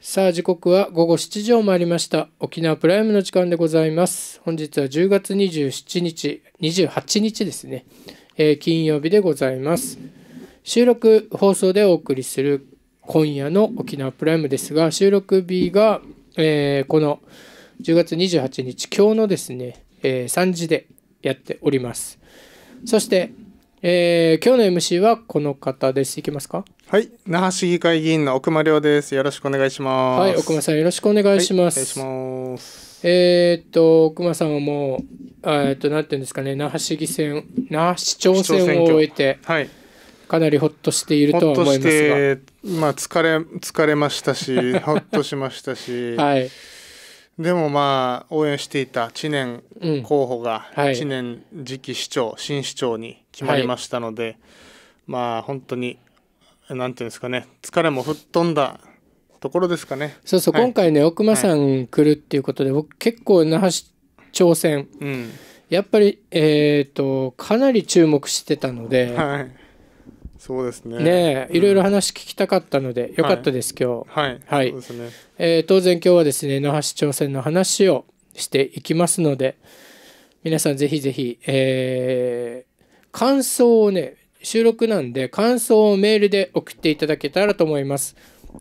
さあ時刻は午後7時を回りました沖縄プライムの時間でございます本日は10月27日28日ですね、えー、金曜日でございます収録放送でお送りする今夜の沖縄プライムですが収録日が、えー、この10月28日今日のですね、えー、3時でやっておりますそして、えー、今日の MC はこの方ですいけますかはい、那覇市議会議員の奥間亮です。よろしくお願いします。はい、奥間さんよろしくお願いします。はい、お願いします。えー、っと奥間さんはもうえっとなんていうんですかね、那覇市議選、那覇市長選を終えて、はい、かなりほっとしているとは思いますが、まあ疲れ疲れましたし、ほ っとしましたし、はい。でもまあ応援していた知念候補が、知念次期市長新市長に決まりましたので、まあ本当になんていうんですかね疲れも吹っ飛んだところですかねそうそう、はい、今回ね奥間さん来るっていうことで、僕結構那覇市挑戦、うん、やっぱりえっ、ー、とかなり注目してたので、はい、そうですねねいろいろ話聞きたかったので、うん、よかったです、今日はい、はいはいね、えー、当然今日はですね那覇市挑戦の話をしていきますので皆さんぜひぜひ、えー、感想をね収録なんで感想をメールで送っていただけたらと思います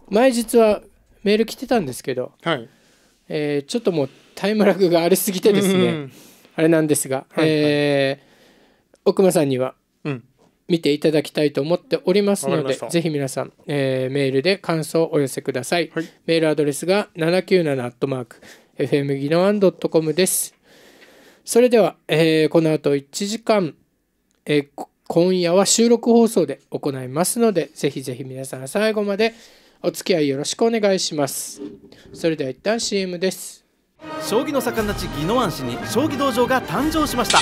前日はメール来てたんですけど、はいえー、ちょっともうタイムラグがありすぎてですね、うんうん、あれなんですが、はい、えー、奥間さんには見ていただきたいと思っておりますのでぜひ皆さん、えー、メールで感想をお寄せください、はい、メールアドレスが 797-fm ギノワン .com ですそれでは、えー、この後1時間、えー今夜は収録放送で行いますので、ぜひぜひ皆さん最後までお付き合いよろしくお願いします。それでは一旦 CM です。将棋の盛んな地宜野湾市に将棋道場が誕生しました。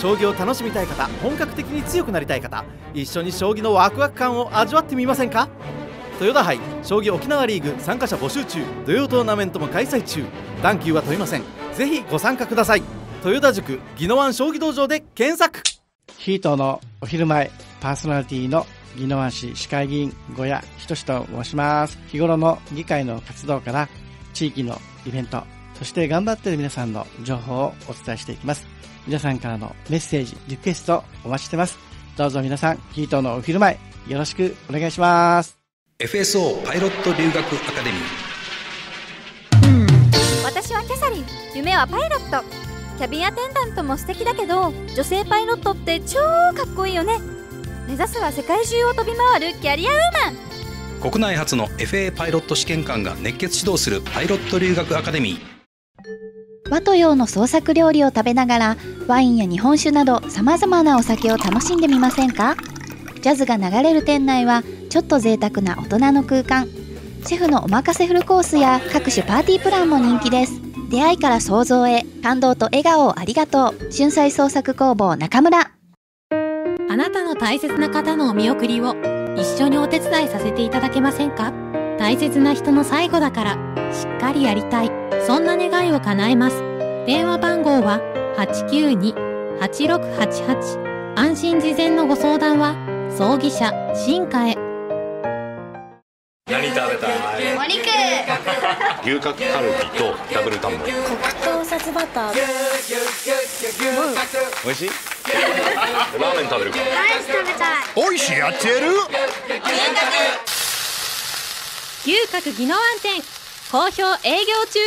将棋を楽しみたい方、本格的に強くなりたい方、一緒に将棋のワクワク感を味わってみませんか豊田杯将棋沖縄リーグ参加者募集中土曜トーナメントも開催中段級は問いませんぜひご参加ください豊田塾宜野湾将棋道場で検索ヒートのお昼前、パーソナリティの宜野湾市市会議員小屋仁と申します。日頃の議会の活動から、地域のイベント、そして頑張っている皆さんの情報をお伝えしていきます。皆さんからのメッセージ、リクエストお待ちしてます。どうぞ皆さん、ヒートのお昼前、よろしくお願いします。FSO パイロット留学アカデミー。私はキャサリン、夢はパイロット。キャビンアテンダントも素敵だけど女性パイロットって超かっこいいよね目指すは世界中を飛び回るキャリアウーマン国内初の FA パイロット試験官が熱血指導するパイロット留学アカデミー和と洋の創作料理を食べながらワインや日本酒などさまざまなお酒を楽しんでみませんかジャズが流れる店内はちょっと贅沢な大人の空間シェフのおまかせフルコースや各種パーティープランも人気です出会いから想像へ感動と笑顔をありがとう春菜創作工房中村あなたの大切な方のお見送りを一緒にお手伝いさせていただけませんか大切な人の最後だからしっかりやりたいそんな願いを叶えます電話番号は892-8688安心事前のご相談は葬儀社進化へ牛角カルビとダブルタンモリ黒糖さバター美味しいラーメン食べるかライス食べたい美味しいやってる牛角技能案店好評営業中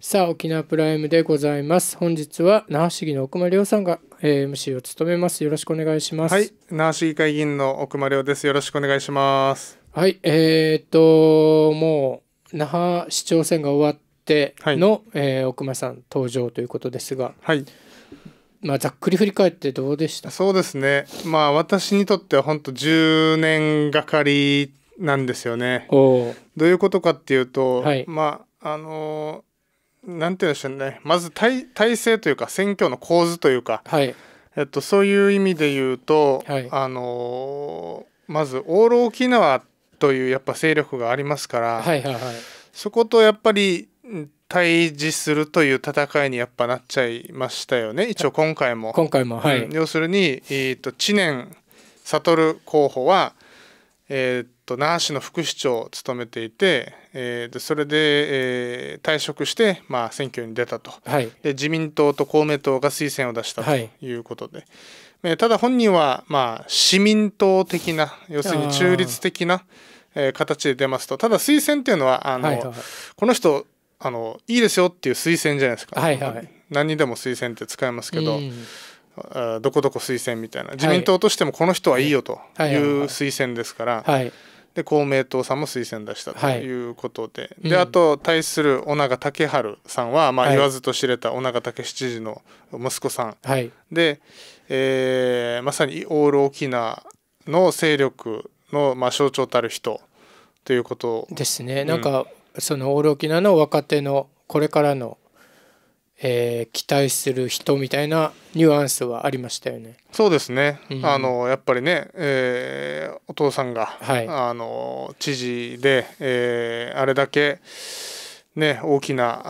さあ沖縄プライムでございます本日は那覇市議の奥間亮さんが、えー、MC を務めますよろしくお願いしますはい那覇市議会議員の奥間亮ですよろしくお願いしますはい、えー、っと、もう、那覇市長選が終わっての、はい、えー、奥間さん登場ということですが、はい。まあ、ざっくり振り返ってどうでしたそうですね、まあ、私にとっては本当10年がかりなんですよね。どういうことかっていうと、はい、まああのなんて言うんでしょうねまず体体制というか選挙の構図というか、はいえっと、そういう意味で言うと、はい、あのまずオール沖縄っというやっぱ勢力がありますから、はいはいはい、そことやっぱり対峙するという戦いにやっぱなっちゃいましたよね一応今回も。今回も、はい、要するに、えーと、と知念悟候補は、えーと那覇市の副市長を務めていて、えー、それで、えー、退職して、まあ、選挙に出たと、はい、で自民党と公明党が推薦を出したということで、はい、ただ本人は、まあ、市民党的な要するに中立的な、えー、形で出ますとただ推薦っていうのはあの、はいはい、この人あのいいですよっていう推薦じゃないですか、はいはい、何にでも推薦って使いますけど。どこどこ推薦みたいな自民党としてもこの人はいいよという推薦ですから、はいはいはいで公明党さんも推薦出したということで、はい、であと対する尾長武春さんは、まあ、言わずと知れた尾長武七次の息子さん、はい、で、えー、まさにオール沖縄の勢力の、まあ、象徴たる人ということですね。なんか、そのオール沖縄の若手のこれからのえー、期待する人みたいなニュアンスはありましたよね。そうですね、うん、あのやっぱりね、えー、お父さんが、はい、あの知事で、えー、あれだけ、ね、大きな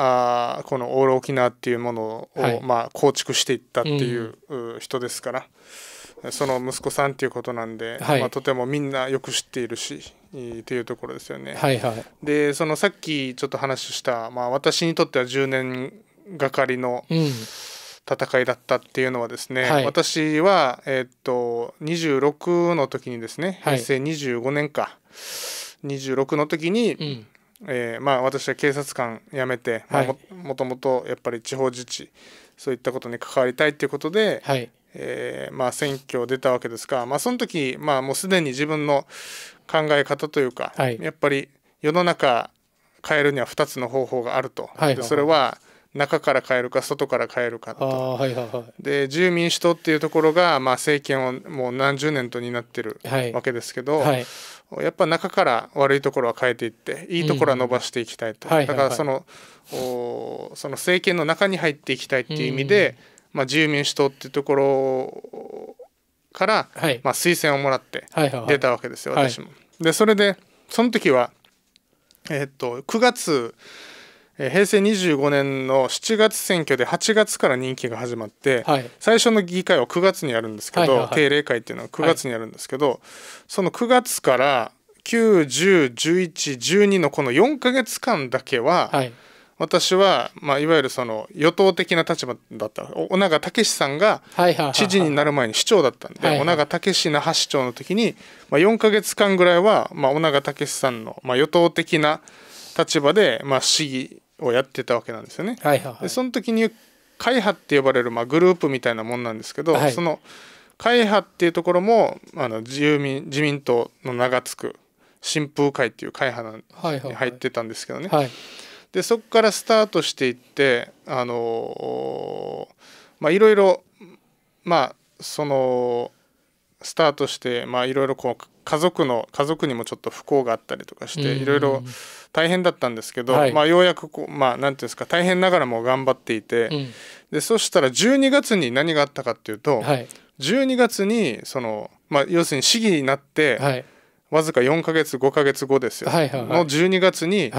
あこのオール沖縄っていうものを、はい、まあ、構築していったっていう、人ですから。その息子さんっていうことなんで、はい、まあ、とてもみんなよく知っているしというところですよね。はいはい、でそのさっきちょっと話した、まあ、私にとっては10年がかりの戦いだったっていうのはですね、うんはい、私は、えー、っと26の時にですね平成25年か、はい、26の時に、うんえー、まあ私は警察官辞めて、はい、まあ、もともとやっぱり地方自治そういったことに関わりたいっていうことで、はい、えー、まあ、選挙出たわけですが、まあ、その時、まあ、もうすでに自分の考え方というか、はい、やっぱり世の中変えるには2つの方法があると、はい、でそれは、中から変えるか外から変えるかと、はいはいはい、で自由民主党っていうところが、まあ、政権をもう何十年と担ってるわけですけど、はい、やっぱ中から悪いところは変えていっていいところは伸ばしていきたいと、うん、だからその,、おその政権の中に入っていきたいっていう意味で、うん、まあ、自由民主党っていうところから、はい、まあ、推薦をもらって出たわけですよ、私も。でそれでその時は、えー、っと9月平成25年の7月選挙で8月から任期が始まって、はい、最初の議会は9月にやるんですけど、はいはいはい、定例会っていうのは9月にやるんですけど、はい、その9月から9101112のこの4か月間だけは、はい、私は、まあ、いわゆるその与党的な立場だった尾長武さんが知事になる前に市長だったんで尾長武那覇市長の時に、まあ、4か月間ぐらいは尾、まあ、長武さんの、まあ、与党的な立場で、まあ、市議をやってたわけなんですよね。はいはいはい、でその時に会派って呼ばれる、まあ、グループみたいなもんなんですけど、はい、その会派っていうところもあの自民自民党の名が付く新風会っていう会派に入ってたんですけどね、はいはいはい、でそこからスタートしていってあのまあいろいろまあそのスタートしてまあいろいろこう家族の家族にもちょっと不幸があったりとかしていろいろ。大変だったんですけど、はい、まあ、ようやくこう、まあ、なんていうんですか大変ながらも頑張っていて、うん、でそしたら12月に何があったかっていうと、はい、12月にその、まあ、要するに市議になって、はい、わずか4か月5か月後ですよ、の12月に、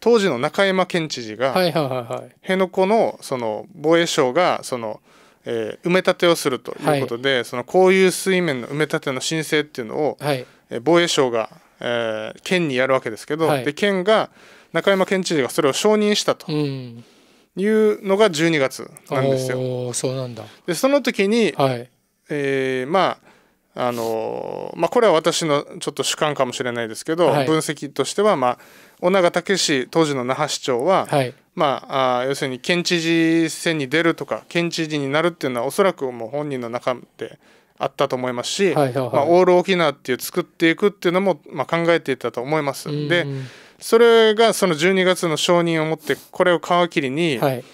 当時の中山県知事が、辺野古のその防衛省がその、えー、埋め立てをするということで、その公有水面の埋め立ての申請っていうのを、えー、防衛省がえー、県にやるわけですけど、はい、で県が中山県知事がそれを承認したと。いうのが12月なんですよ。そうなんだでその時に、はい、えー、まああのまあ、これは私のちょっと主観かもしれないですけど、はい、分析としては、まあ、尾長武史当時の那覇市長は、はい、まあ、あ要するに県知事選に出るとか県知事になるっていうのはおそらくもう本人の中であったと思いますし、はいはいまあ、オール沖縄っていう作っていくっていうのも、まあ、考えていたと思います、うん、でそれがその12月の承認をもってこれを皮切りに、はい、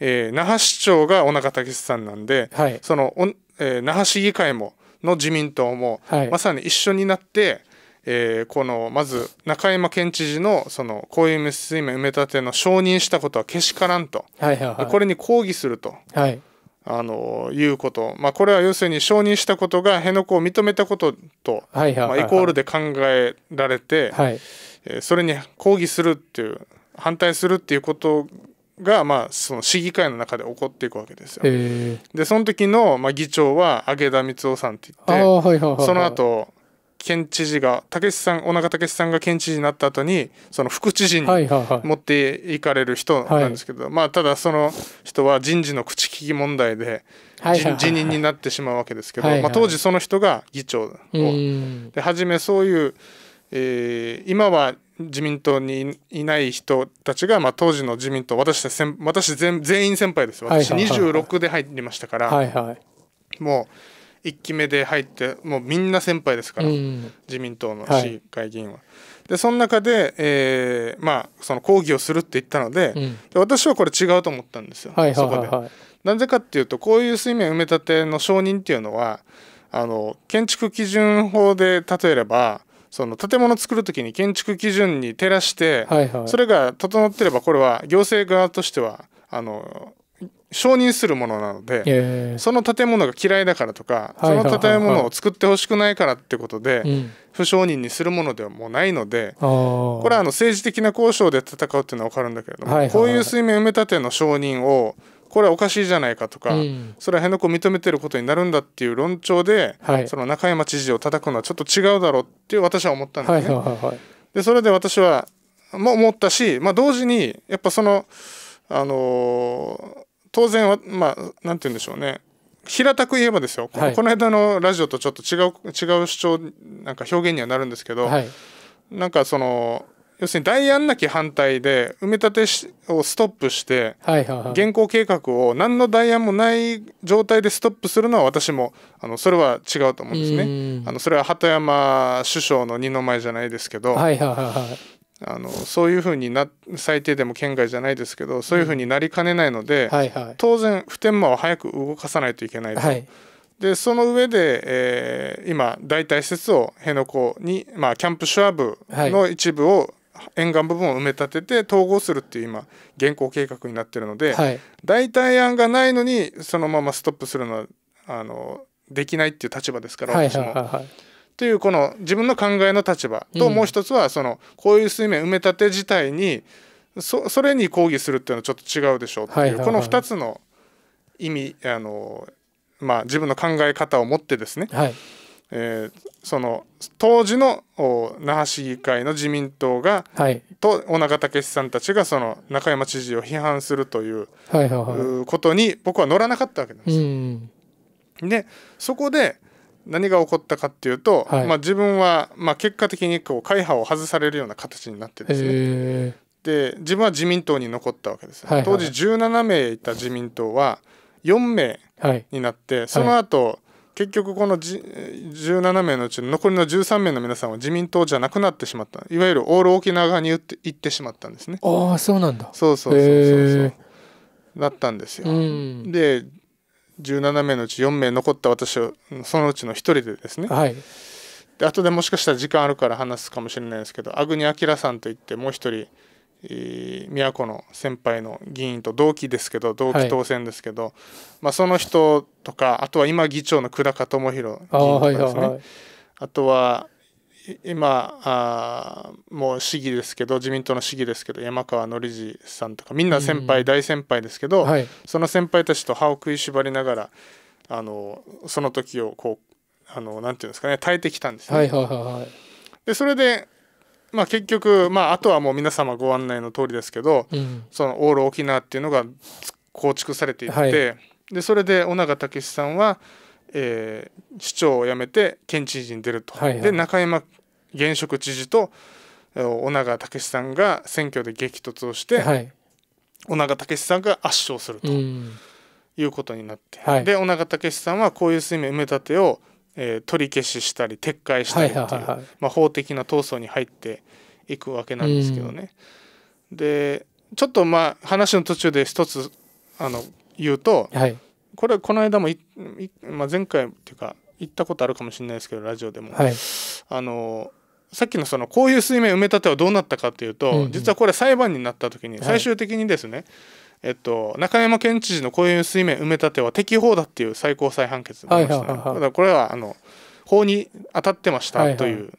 えー、那覇市長が尾中武さんなんで、はい、そのお、えー、那覇市議会もの自民党も、はい、まさに一緒になって、えー、このまず中山県知事のその公う水面埋め立ての承認したことはけしからんと、はいはいはい、これに抗議すると。はいあのいうこと、まあ、これは要するに承認したことが辺野古を認めたことと、はいはい、イコールで考えられて、はいえー、それに抗議するっていう反対するっていうことが、まあ、その市議会の中で起こっていくわけですよ。でその時の、まあ、議長は揚田光夫さんって言って、はいはい、その後県知事が武さん尾中武さんが県知事になった後にその副知事に持っていかれる人なんですけど、まあ、ただその人は人事の口利き問題で、辞任になってしまうわけですけど、まあ、当時その人が議長を、で初めそういう、えー、今は自民党にいない人たちが、まあ、当時の自民党私た私全全員先輩です私26で入りましたから、はいはい、もう。1期目で入ってもうみんな先輩ですから、うん、自民党の市議会議員は。はい、でその中で、えー、まあ、その抗議をするって言ったのでうん、で私はこれ違うと思ったんですよ、はいそこで。なぜかっていうとこういう水面埋め立ての承認っていうのはあの建築基準法で例えればその建物作る時に建築基準に照らして、それが整ってればこれは行政側としてはあの承認するものなので、その建物が嫌いだからとか、その建物を作ってほしくないからってことで、不承認にするものではもうないので、これはあの政治的な交渉で戦うっていうのは分かるんだけれども、こういう水面埋め立ての承認をこれはおかしいじゃないかとか、うん、それは辺野古認めてることになるんだっていう論調で、はい、その中山知事を叩くのはちょっと違うだろうって私は思ったんですね。はいはいはい、でそれで私はも思ったし、まあ、同時にやっぱその、あの当然はまあ何て言うんでしょうね平たく言えばですよ、はい、この間のラジオとちょっと違う違う主張なんか表現にはなるんですけど、はい、なんかその要するに代案なき反対で埋め立てをストップして現行計画を何の代案もない状態でストップするのは私もあのそれは違うと思うんですね。あのそれは鳩山首相の二の舞じゃないですけど、はいはいはいはいあのそういうふうにな最低でも県外じゃないですけどそういうふうになりかねないので、うんはいはい、当然普天間は早く動かさないといけないと。はいでその上で、えー、今代替施設を辺野古に、まあ、キャンプシュアブの一部を、はい、沿岸部分を埋め立てて統合するっていう今現行計画になってるので、はい、代替案がないのにそのままストップするのはあのできないっていう立場ですから、はい、私はいはいはいというこの自分の考えの立場と、もう一つはそのこういう水面埋め立て自体にそそれに抗議するっていうのはちょっと違うでしょうっていう、この2つの意味あの、まあ、自分の考え方を持ってですね、はい、えその当時の那覇市議会の自民党が、はい、と尾長武さんたちがその中山知事を批判するという,、ことに僕は乗らなかったわけなんです。うん、でそこで何が起こったかっていうと、はい、まあ、自分は、まあ、結果的にこう会派を外されるような形になってですねで自分は自民党に残ったわけです、はいはい、当時17名いた自民党は4名になって、はい、その後、はい、結局この17名のうち残りの13名の皆さんは自民党じゃなくなってしまったいわゆるオール沖縄側に行ってしまったんですねああそうなんだそうそうそうそうそうだったんですよ、うん、で17名のうち4名残った私はそのうちの1人でですね、はい、で後でもしかしたら時間あるから話すかもしれないですけど阿国明さんといってもう1人、えー、宮古の先輩の議員と同期ですけど同期当選ですけど、はい、まあ、その人とかあとは今議長の久高智弘議員とかですね、はいはいはい、あとは今あもう市議ですけど自民党の市議ですけど山川典次さんとかみんな先輩、うん、大先輩ですけど、はい、その先輩たちと歯を食いしばりながらあのその時をこうあのなんていうんですかね耐えてきたんですね。はいはいはいでそれで、まあ、結局、まあ、あとはもう皆様ご案内の通りですけど、うん、そのオール沖縄っていうのが構築されていって、はい、でそれで尾長武さんは「えー、市長を辞めて県知事に出ると、はいはい、で中山現職知事と尾長武さんが選挙で激突をして、はい、尾長武さんが圧勝するということになって、はい、で尾長武さんはこういう水面埋め立てを、えー、取り消ししたり撤回したりっていう、はいはいはい、まあ、法的な闘争に入っていくわけなんですけどね。でちょっとまあ話の途中で一つあの言うと、はい、これこの間もまあ、前回っていうか言ったことあるかもしれないですけどラジオでも、はい、あのさっきのそのこういう水面埋め立てはどうなったかっていうと、うんうん、実はこれ裁判になった時に最終的にですね、はい、えっと、中山県知事のこういう水面埋め立ては適法だっていう最高裁判決がありました、ね、はいはいはい、これはあの法に当たってましたという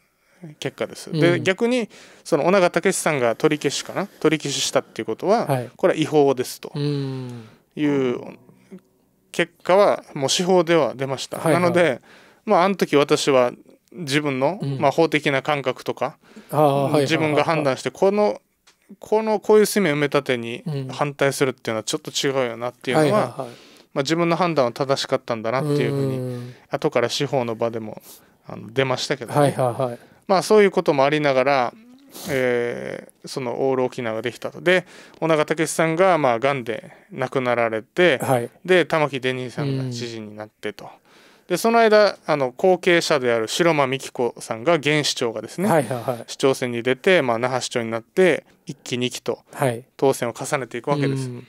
結果です。はいはい、で、うん、逆にその尾長武さんが取り消しかな取り消ししたっていうことは、はい、これは違法ですという結果はもう司法では出ました、はいはい、なので、まあ、あの時私は自分の、うん、まあ、法的な感覚とか、自分が判断してこのこのこういう罪埋め立てに反対するっていうのはちょっと違うよなっていうのは,、まあ、自分の判断は正しかったんだなっていうふうに後から司法の場でもあの出ましたけど、ね、はいはいはい、まあ、そういうこともありながらえー、そのオール沖縄ができたとで尾長武さんがまあがんで亡くなられて、はい、で玉城デニーさんが知事になってと。でその間あの後継者である白間美紀子さんが現市長がですね、はいはいはい、市長選に出て、まあ、那覇市長になって1期2期と当選を重ねていくわけです。はい、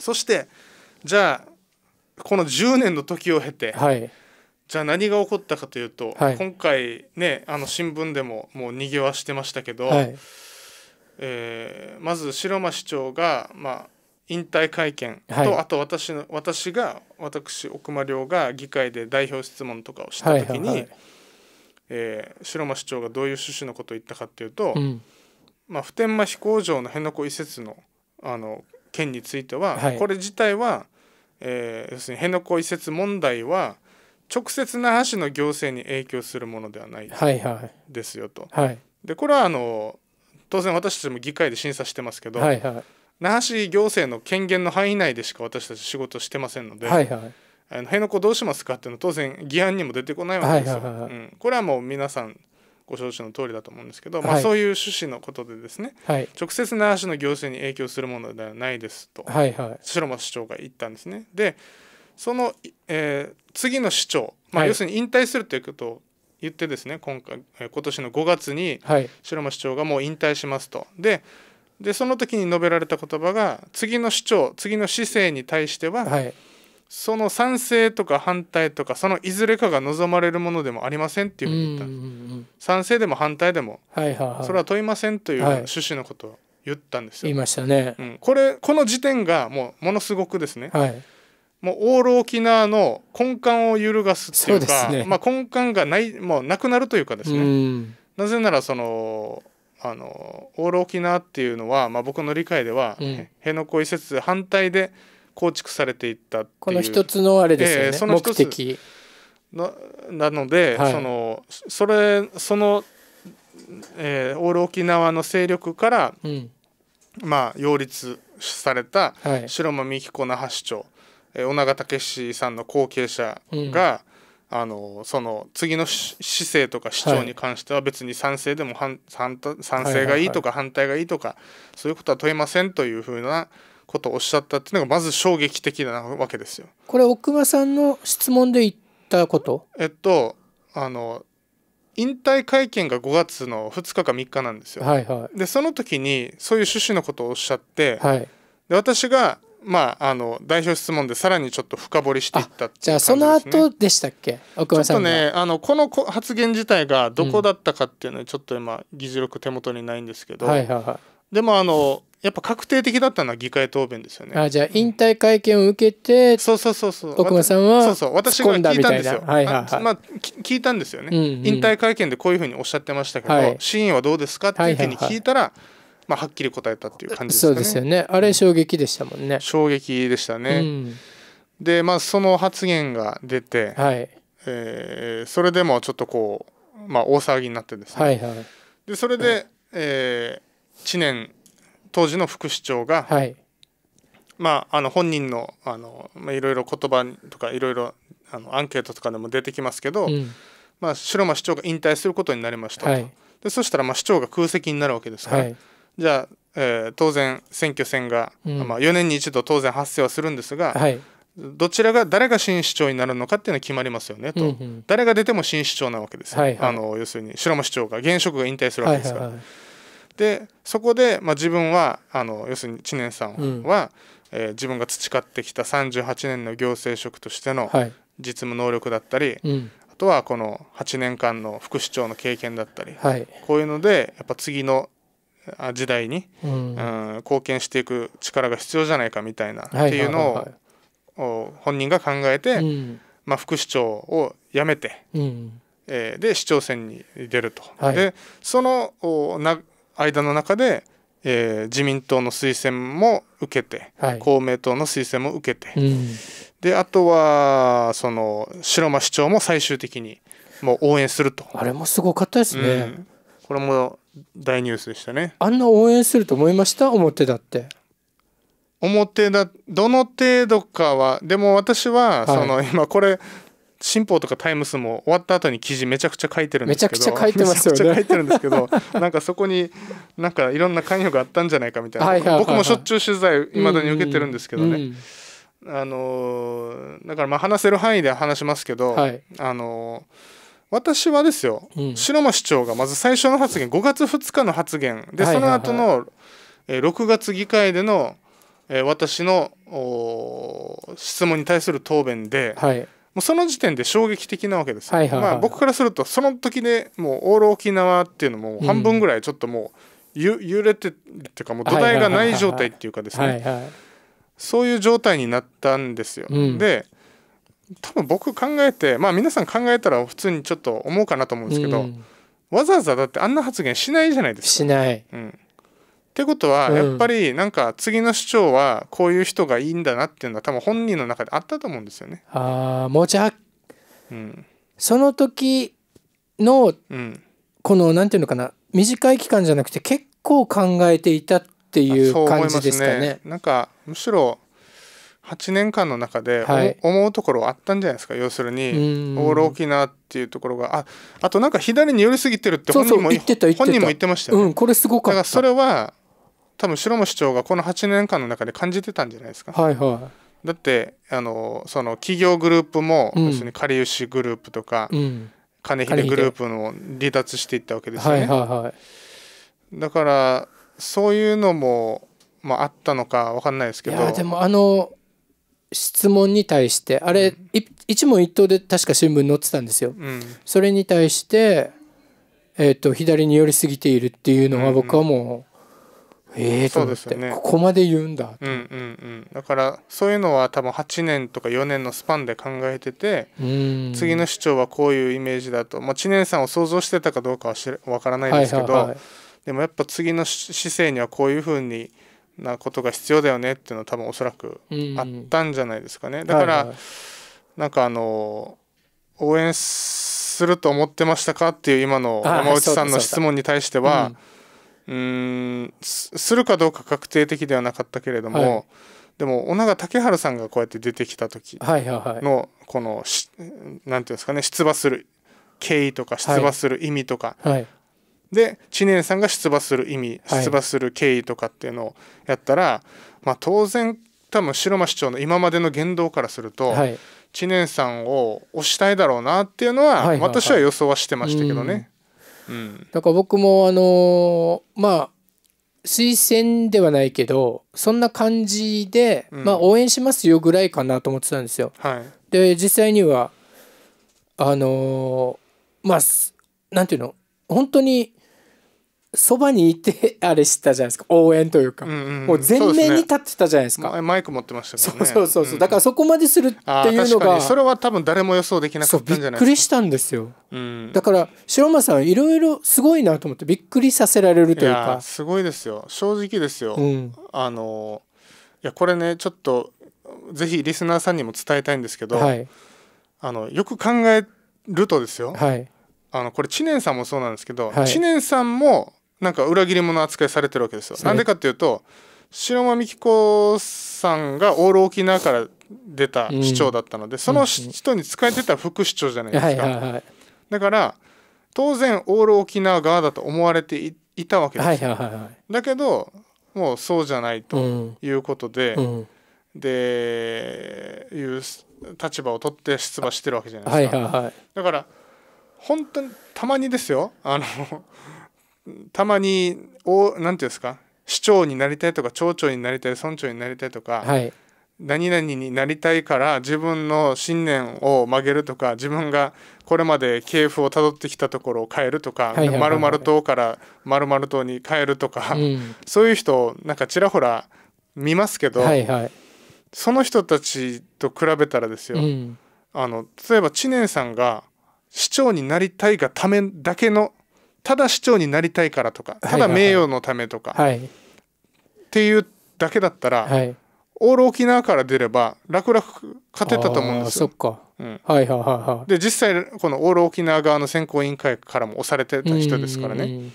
そしてじゃあこの10年の時を経て、はい、じゃあ何が起こったかというと、はい、今回ねあの新聞でももう逃げはしてましたけど、はい、えー、まず城間市長が、まあ、引退会見と、はい、あと私の私が私奥間亮が議会で代表質問とかをした時に、はいはい、えー、城間市長がどういう趣旨のことを言ったかっていうと、うん、まあ、普天間飛行場の辺野古移設のあの件については、これ自体は、えー、要するに辺野古移設問題は直接那覇市の行政に影響するものではないですよと。はいはい、でこれはあの当然私たちも議会で審査してますけど、はいはい、那覇市行政の権限の範囲内でしか私たち仕事してませんので。はいはいあの辺野古どうしますかっていうのは当然議案にも出てこないわけですよ、はいはいはいうん、これはもう皆さんご承知の通りだと思うんですけど、はい、まあ、そういう趣旨のことでですね、はい、直接那覇市の行政に影響するものではないですと、はいはい、白松市長が言ったんですね。でその、えー、次の市長、まあ、要するに引退するということを言ってですね今回今年の5月に白間市長がもう引退しますと。はい、ででその時に述べられた言葉が次の市長次の市政に対しては、はい、その賛成とか反対とかそのいずれかが望まれるものでもありませんっていうふうに言ったん賛成でも反対でも、はいはいはい、それは問いませんという趣旨のことを言ったんですよ。言いましたね、うん、これこの時点がもうものすごくですね、はい、もうオール沖縄の根幹を揺るがすっていうか、ね、まあ、根幹がないもうなくなるというかですねなぜならそのあのオール沖縄っていうのは、まあ、僕の理解では、うん、辺野古移設反対で構築されていったっていうこの一つのあれですよね、えー、その目的ななので、はい、そのそれその、えー、オール沖縄の勢力から、うん、まあ擁立された、白間幹子那覇市長尾長武さんの後継者が、うん、あのその次の市政とか市長に関しては別に賛成でも反賛成がいいとか反対がいいとか、そういうことは問いませんというふうなことをおっしゃったっていうのがまず衝撃的なわけですよ。これ奥間さんの質問で言ったことえっとあの引退会見が5月の2日か3日なんですよ。はいはい、でその時にそういう趣旨のことをおっしゃって、はい、で私がまあ、あの代表質問でさらにちょっと深掘りしていったっ、ね、じゃあその後でしたっけ奥村さんちょっとねあのこの発言自体がどこだったかっていうのはちょっと今議事録手元にないんですけど、でもあのやっぱ確定的だったのは議会答弁ですよねあじゃあ引退会見を受けて、うん、そうそうそうそう奥村さんはそうそう私が聞いたんですよ、はいはいはい、まあ、聞いたんですよね、うんうん、引退会見でこういうふうにおっしゃってましたけど、はい、シーンはどうですかっていうふうに聞いたら、はいはいはいまあ、はっきり答えたっていう感じですね。そうですよねあれ衝撃でしたもんね。衝撃でしたね。うん、で、まあ、その発言が出て、はいえー、それでもちょっとこう、まあ、大騒ぎになってですね、はいはい、でそれで、はい、えー、知念当時の副市長が、はいまあ、あの本人のあの、まあ、いろいろ言葉とかいろいろあのアンケートとかでも出てきますけど、うん、まあ、城間市長が引退することになりましたと、はい、でそしたらまあ市長が空席になるわけですから。はいじゃあ、えー、当然選挙戦が、うん、まあ、4年に一度当然発生はするんですが、はい、どちらが誰が新市長になるのかっていうのは決まりますよねと、うんうん、誰が出ても新市長なわけですよ、はいはい、あの要するに白間市長が現職が引退するわけですから。はいはいはい、でそこで、まあ、自分はあの要するに知念さんは、うん、えー、自分が培ってきた38年の行政職としての実務能力だったり、はいうんあとはこの8年間の副市長の経験だったり、はい、こういうのでやっぱ次の時代に、うん、うん、貢献していく力が必要じゃないかみたいなっていうのを本人が考えて、うん、まあ、副市長を辞めて、うん、えー、で市長選に出ると。はい、でそのな間の中で、えー、自民党の推薦も受けて、はい、公明党の推薦も受けて、うん、であとはその城間市長も最終的にもう応援するとあれもすごかったですね、うん、これも大ニュースでしたねあんな応援すると思いました表だって表だどの程度かはでも私はその、はい、今これ新報とかタイムスも終わった後に記事めちゃくちゃ書いてるんですけどめちゃくちゃ書いてますよねめちゃくちゃ書いてるんですけどなんかそこになんかいろんな関与があったんじゃないかみたいな、はいはいはいはい、僕もしょっちゅう取材いまだに受けてるんですけどね、あのー、だからまあ話せる範囲で話しますけど、はい、あのー私はですよ、うん、間市長がまず最初の発言5月2日の発言で、その後の、えー、6月議会での、えー、私の質問に対する答弁で、はい、もうその時点で衝撃的なわけです、はいはいはい、まあ、僕からするとその時でもうオール沖縄っていうのも半分ぐらいちょっともう、うん、揺れてるっていうかもう土台がない状態っていうかですね、はいそういう状態になったんですよ。うん、で多分僕考えてまあ皆さん考えたら普通にちょっと思うかなと思うんですけど、うん、わざわざだってあんな発言しないじゃないですか。しない。うん、ってことはやっぱりなんか次の主張はこういう人がいいんだなっていうのは多分本人の中であったと思うんですよね。ああもちは、うん、その時の、うん、このなんていうのかな短い期間じゃなくて結構考えていたっていう感じですかね。ねなんかむしろ8年間の中で、はい、思うところあったんじゃないですか要するにオール沖縄っていうところがああとなんか左に寄りすぎてるって本人も言ってましたよ、ね、うんこれすごかっただからそれは多分白間市長がこの8年間の中で感じてたんじゃないですか、はいはい、だってあのその企業グループも、うん、別にかりゆグループとか、うん、金秀グループの離脱していったわけですよね、はいはいはい、だからそういうのも、まあ、あったのか分かんないですけどでもあの質問に対してあれ、うん、一問一答で確か新聞載ってたんですよ。うん、それに対して、えーと、左に寄りすぎているっていうのは僕はもう、うん、ええー、と思って、ね、ここまで言うんだ、うんうんうん、だからそういうのは多分8年とか4年のスパンで考えてて次の市長はこういうイメージだと、まあ、知念さんを想像してたかどうかはわからないですけど、はいはいはい、でもやっぱ次の市政にはこういうふうに。なことが必要だよねっていうのは多分おそらくあったんじゃないですかね。だから、はいはい、なんかあの応援すると思ってましたかっていう今の山内さんの質問に対しては、うん、するかどうか確定的ではなかったけれども、はい、でも尾長竹春さんがこうやって出てきた時のこの何、はいはい、て言うんですかね出馬する経緯とか出馬する意味とか、はい、で知念さんが出馬する意味出馬する経緯とかっていうのをやったら、はい、まあ、当然多分城間市長の今までの言動からすると、はい、知念さんを推したいだろうなっていうのは,、私は予想はしてましたけどね。うん、うん、だから僕もあのー、まあ推薦ではないけどそんな感じで、うん、まあ、応援しますよぐらいかなと思ってたんですよ。はい、で実際にはあのー、まあなんていうの本当にそばにいて、あれしたじゃないですか。応援というか。うんうん、もう全面に立ってたじゃないですか。すね、マイク持ってましたからね。そうそうそう。ううん、だからそこまでするっていうのが。それは多分誰も予想できなかったんじゃないですか。びっくりしたんですよ。うん、だから、白間さんいろいろすごいなと思って、びっくりさせられるというか。すごいですよ。正直ですよ。うん、あの、いや、これね、ちょっと、ぜひリスナーさんにも伝えたいんですけど、はい、あのよく考えるとですよ、はい、あのこれ知念さんもそうなんですけど、はい、知念さんもなんか裏切り者扱いされてるわけですよ。なんでかっていうと白間美希子さんがオール沖縄から出た市長だったので、うん、その人に使えてた副市長じゃないですか。だから当然オール沖縄側だと思われていたわけですだけどもうそうじゃないということで、うんうん、でいう立場を取って出馬してるわけじゃないですか。だから本当にたまにですよあのたまにおなんていうんですか市長になりたいとか町長になりたい村長になりたいとか、はい、何々になりたいから自分の信念を曲げるとか自分がこれまで系譜をたどってきたところを変えるとか丸々党から丸々党に変えるとか、うん、そういう人なんかちらほら見ますけど、はいはい、その人たちと比べたらですよ、うん、あの例えば知念さんが市長になりたいがためだけのただ市長になりたいからとかただ名誉のためとか、はいはいはい、っていうだけだったら、はい、オール沖縄から出れば楽々勝てたと思うんですよ。で実際このオール沖縄側の選考委員会からも押されてた人ですからね。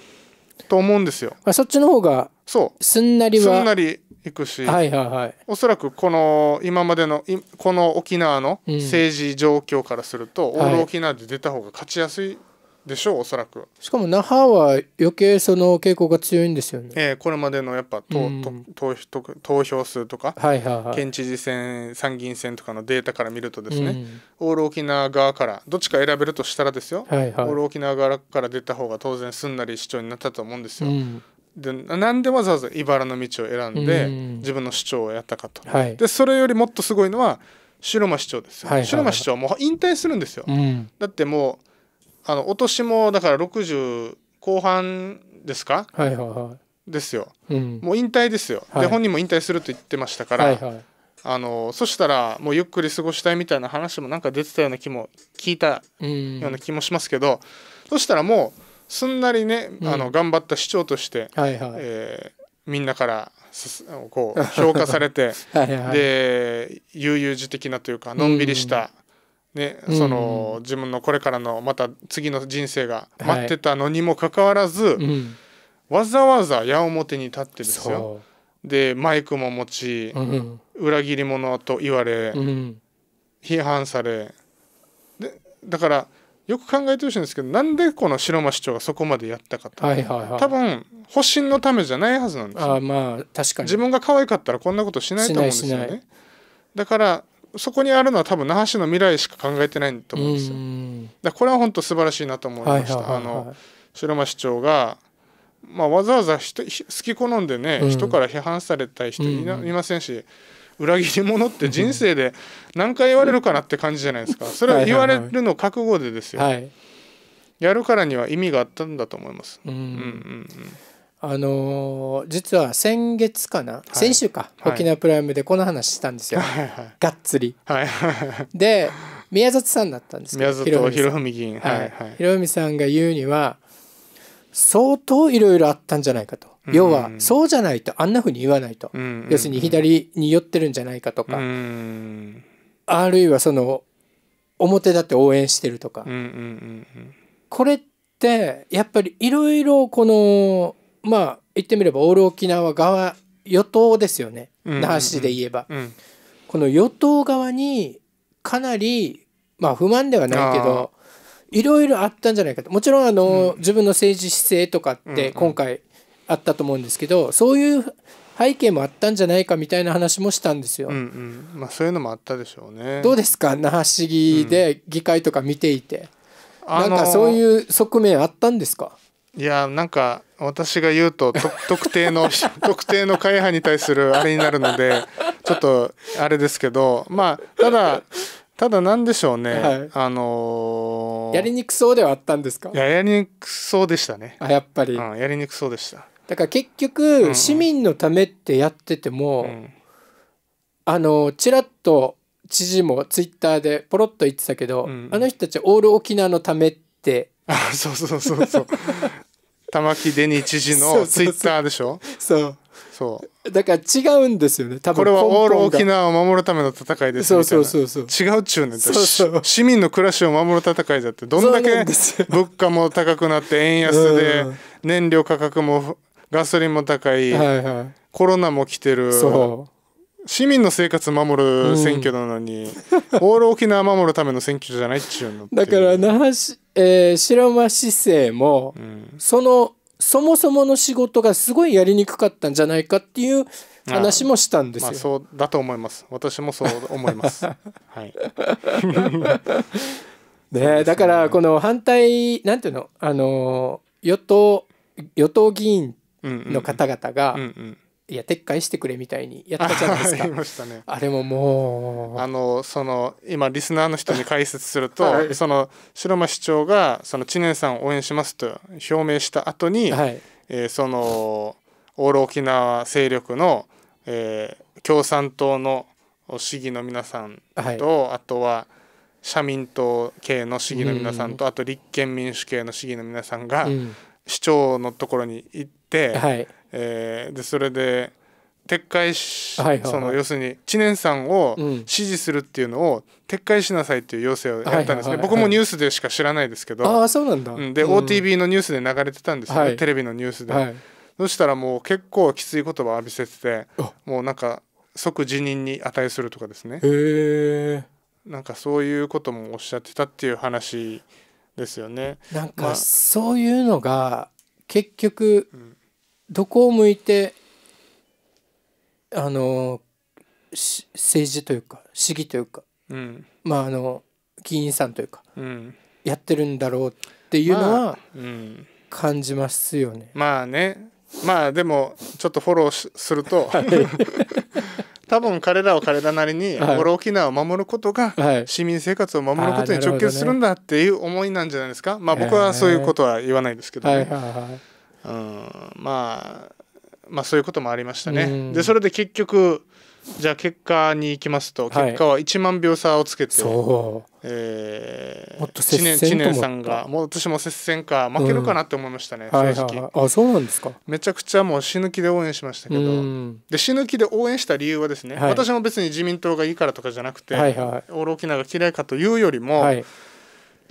と思うんですよ。あそっちの方がそうすんなりはすんなりいくし、はいはいはい、おそらくこの今までのこの沖縄の政治状況からすると、うん、オール沖縄で出た方が勝ちやすいでしょうおそらくしかも那覇は余計その傾向が強いんですよね、えー、これまでのやっぱ投,、投投票数とか、はいはいはい、県知事選参議院選とかのデータから見るとですね、うん、オール沖縄側からどっちか選べるとしたらですよ、はいはい、オール沖縄側から出た方が当然すんなり市長になったと思うんですよ、うん、でなんでわざわざ茨の道を選んで、自分の市長をやったかと、はい、でそれよりもっとすごいのは白間市長ですよ、はいはいはい、白間市長もう引退するんですよ、だってもうあのお年もだから60後半ですか、はいはいはい、ですよ、うん、もう引退ですよ、はい、で本人も引退すると言ってましたから、はいはい、あのそしたらもうゆっくり過ごしたいみたいな話もなんか出てたような気も聞いたような気もしますけど、うん、そしたらもうすんなりね、あの頑張った市長として、はいはい、えー、みんなからこう評価されて はい、で悠々自適なというかのんびりしたね、その、自分のこれからのまた次の人生が待ってたのにもかかわらず、はいうん、わざわざ矢面に立ってですよでマイクも持ち、うん、裏切り者と言われ、批判されでだからよく考えてほしいんですけどなんでこの城間市長がそこまでやったかと、はいはいはい、多分保身のためじゃないはずなんですよあまあ確かに自分が可愛かったらこんなことしないと思うんですよねだからそこにあるのは多分那覇市の未来しか考えてないと思うんですよ。だこれは本当素晴らしいなと思いました。あの白間市長がまあ、わざわざ好き好んでね、うん、人から批判されたい人いませんし、裏切り者って人生で何回言われるかなって感じじゃないですかそれは言われるの覚悟でですよ、やるからには意味があったんだと思います。うんうんうんあのー、実は先月かな、はい、先週か、はい、沖縄プライムでこの話したんですよ、はいはい、がっつり、はいはい、で宮里さんだったんですけど宮里ひろ議員はいはいさんが言うには相当いろいろあったんじゃないかと、うん、要はそうじゃないとあんなふうに言わないと、うん、要するに左に寄ってるんじゃないかとか、うん、あるいはその表だって応援してるとか、これってやっぱりいろいろこのまあ言ってみればオール沖縄側与党ですよね那覇市で言えば、この与党側にかなりまあ不満ではないけどいろいろあったんじゃないかともちろんあの、うん、自分の政治姿勢とかって今回あったと思うんですけど、そういう背景もあったんじゃないかみたいな話もしたんですよ。うんうん、まあ、そういうのもあったでしょうね。どうですか那覇市議で議会とか見ていて、うん、なんかそういう側面あったんですかいやなんか私が言うと 特定の特定の会派に対するあれになるのでちょっとあれですけどまあただただ何でしょうね、はい、あのー、やりにくそうではあったんですかややりにくそうでしたねあやっぱり、うん、やりにくそうでしただから結局、市民のためってやってても、うん、あのちらっと知事もツイッターでポロッと言ってたけど、うん、あの人たちはオール沖縄のためってあそうそうそうそう玉城デニー知事のツイッターでしょそうそうだから違うんですよね多分これはオール沖縄を守るための戦いですそうそうそうそう違うっちゅうねん市民の暮らしを守る戦いだってどんだけ物価も高くなって円安で燃料価格もガソリンも高い、はいはい、コロナも来てるそう市民の生活守る選挙なのに、うん、オール沖縄守るための選挙じゃないっちゅうのだから那覇市えー、白間市政も、うん、そのそもそもの仕事がすごいやりにくかったんじゃないかっていう話もしたんですよ。ああまあ、そうだと思います。私もそう思います。はい。ね、ね、だからこの反対なんていうのあの与党与党議員の方々が、うんうんうんうんいや撤回してくれみたいにやったじゃないですかあましたねあれももうあのその今リスナーの人に解説すると、はい、その白間市長がその知念さんを応援しますと表明した後に、はい、えー、そのオール沖縄勢力の、えー、共産党の市議の皆さんと、はい、あとは社民党系の市議の皆さんと、うん、あと立憲民主系の市議の皆さんが、うん、市長のところに行って、はい、えー、でそれで撤回し、はいはいはい、その要するに知念さんを支持するっていうのを撤回しなさいっていう要請をやったんですね、はいはいはいはい、僕もニュースでしか知らないですけどあそうなんだ、うん、で、OTB のニュースで流れてたんですよね、はい、テレビのニュースで、はい、そしたらもう結構きつい言葉を浴びせててもうなんか即辞任に値するとかですねへなんかそういうこともおっしゃってたっていう話ですよねなんか、そういうのが結局、うんどこを向いてあの政治というか市議というか、うん、まああの議員さんというか、うん、やってるんだろうっていうのは感じますよね。まあ、うん、まあ、ねまあでもちょっとフォローすると 多分彼らは彼らなりに、はい、俺沖縄を守ることが市民生活を守ることに直結するんだっていう思いなんじゃないですか、まあ僕はそういうことは言わないですけどね。はいはいはいうん、まあまあそういうこともありましたね。でそれで結局じゃあ結果に行きますと、結果は1万票差をつけて、はい、えー、知念知念さんがもう私も接戦か負けるかなって思いましたね、うん、正直、はいはいはい、あそうなんですかめちゃくちゃもう死ぬ気で応援しましたけど、うん、で死ぬ気で応援した理由はですね、はい、私も別に自民党がいいからとかじゃなくて、はいはい、オール沖縄が嫌いかというよりも、はい、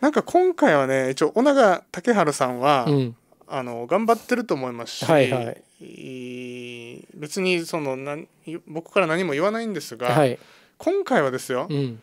なんか今回はね一応小長竹春さんは、うんあの頑張ってると思いますし、はいはい、別にその何僕から何も言わないんですが、はい、今回はですよ、うん、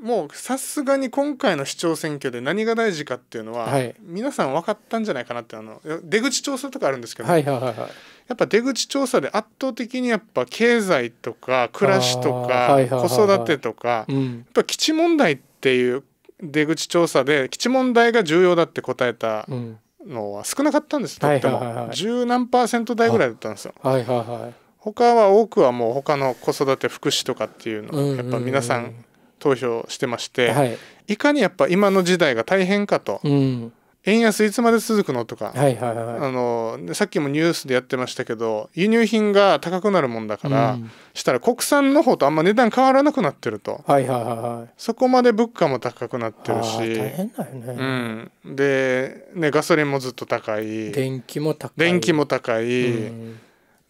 もうさすがに今回の市長選挙で何が大事かっていうのは、はい、皆さん分かったんじゃないかなってあの出口調査とかあるんですけど、はいはいはいはい、やっぱ出口調査で圧倒的にやっぱ経済とか暮らしとか子育てとか、やっぱ基地問題っていう出口調査で基地問題が重要だって答えた、うんのは少なかったんですとっても十何パーセント台ぐらいだったんですよ。はいはいはい他は多くはもう他の子育て福祉とかっていうのをやっぱ皆さん投票してまして、い、かにやっぱ今の時代が大変かと、うん、円安いつまで続くのとか、はいはいはい、あのさっきもニュースでやってましたけど輸入品が高くなるもんだから、うん、したら国産の方とあんま値段変わらなくなってると、はいはいはい、そこまで物価も高くなってるし大変だよね、うん、で、ね、ガソリンもずっと高い電気も高い電気も高い、うん